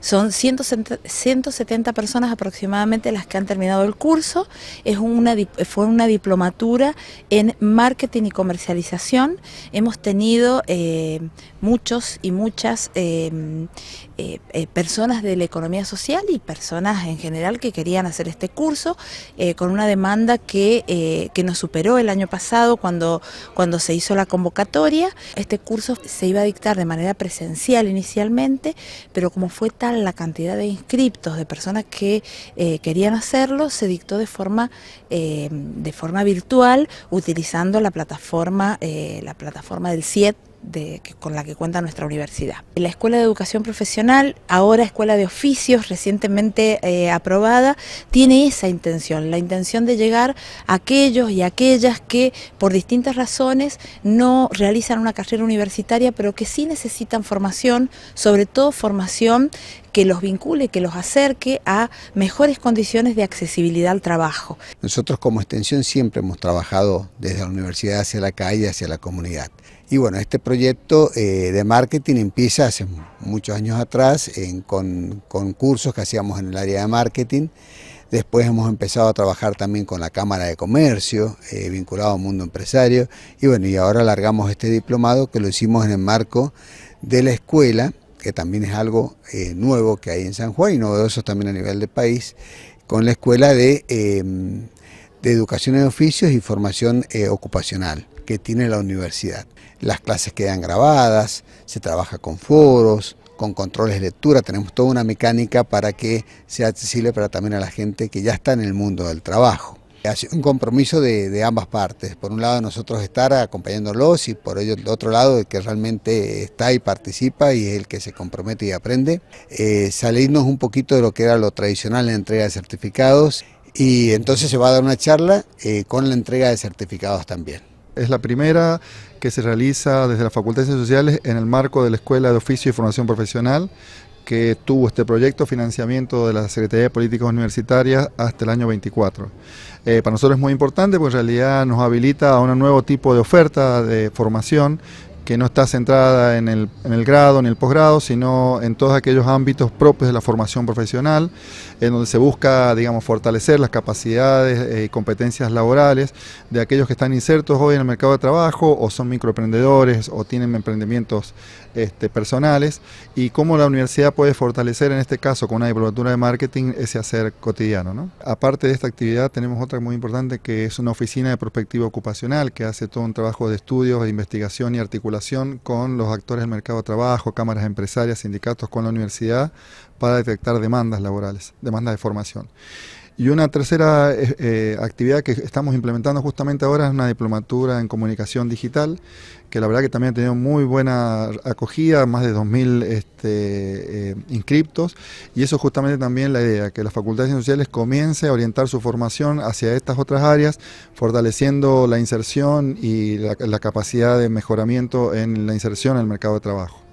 Son 170 personas aproximadamente las que han terminado el curso. Es una, fue una diplomatura en marketing y comercialización. Hemos tenido eh, muchos y muchas eh, eh, personas de la economía social y personas en general que querían hacer este curso con una demanda que, que, nos superó el año pasado cuando, cuando se hizo la convocatoria. Este curso se iba a dictar de manera presencial inicialmente, pero como fue tan la cantidad de inscriptos, de personas que eh, querían hacerlo, se dictó de forma, eh, de forma virtual utilizando la plataforma, eh, la plataforma del CIET con la que cuenta nuestra universidad. La Escuela de Educación Profesional, ahora Escuela de Oficios, recientemente eh, aprobada, tiene esa intención, la intención de llegar a aquellos y aquellas que por distintas razones no realizan una carrera universitaria, pero que sí necesitan formación, sobre todo formación que los vincule, que los acerque a mejores condiciones de accesibilidad al trabajo. Nosotros como extensión siempre hemos trabajado desde la universidad hacia la calle, hacia la comunidad. Y bueno, este proyecto eh, de marketing empieza hace muchos años atrás con, cursos que hacíamos en el área de marketing. Después hemos empezado a trabajar también con la Cámara de Comercio, eh, vinculado al mundo empresario. Y bueno, y ahora alargamos este diplomado que lo hicimos en el marco de la escuela, que también es algo eh, nuevo que hay en San Juan y novedoso también a nivel de país, con la escuela de em, educación en oficios y formación ocupacional que tiene la universidad. Las clases quedan grabadas, se trabaja con foros, con controles de lectura, tenemos toda una mecánica para que sea accesible para también a la gente que ya está en el mundo del trabajo. Es un compromiso de, ambas partes. Por un lado nosotros estar acompañándolos y por ello el otro lado el que realmente está y participa y es el que se compromete y aprende. Eh, salirnos un poquito de lo que era lo tradicional en la entrega de certificados y entonces se va a dar una charla eh, con la entrega de certificados también. Es la primera que se realiza desde la Facultad de Ciencias Sociales en el marco de la Escuela de Oficio y Formación Profesional que tuvo este proyecto, financiamiento de la Secretaría de Políticas Universitarias hasta el año 24. Eh, para nosotros es muy importante porque en realidad nos habilita a un nuevo tipo de oferta de formación que no está centrada en el, en el grado ni el posgrado, sino en todos aquellos ámbitos propios de la formación profesional, en donde se busca, digamos, fortalecer las capacidades eh, y competencias laborales de aquellos que están insertos hoy en el mercado de trabajo, o son microemprendedores, o tienen emprendimientos este, personales, y cómo la universidad puede fortalecer, en este caso, con una diplomatura de marketing, ese hacer cotidiano. ¿no? Aparte de esta actividad, tenemos otra muy importante, que es una oficina de prospectiva ocupacional, que hace todo un trabajo de estudios, de investigación y articulación con los actores del mercado de trabajo, cámaras empresarias, sindicatos, con la universidad, para detectar demandas laborales, demandas de formación. Y una tercera eh, eh, actividad que estamos implementando justamente ahora es una diplomatura en comunicación digital, que la verdad que también ha tenido muy buena acogida, más de 2.000 este, eh, inscriptos, y eso justamente también la idea, que las facultades sociales comience a orientar su formación hacia estas otras áreas, fortaleciendo la inserción y la capacidad de mejoramiento en la inserción en el mercado de trabajo.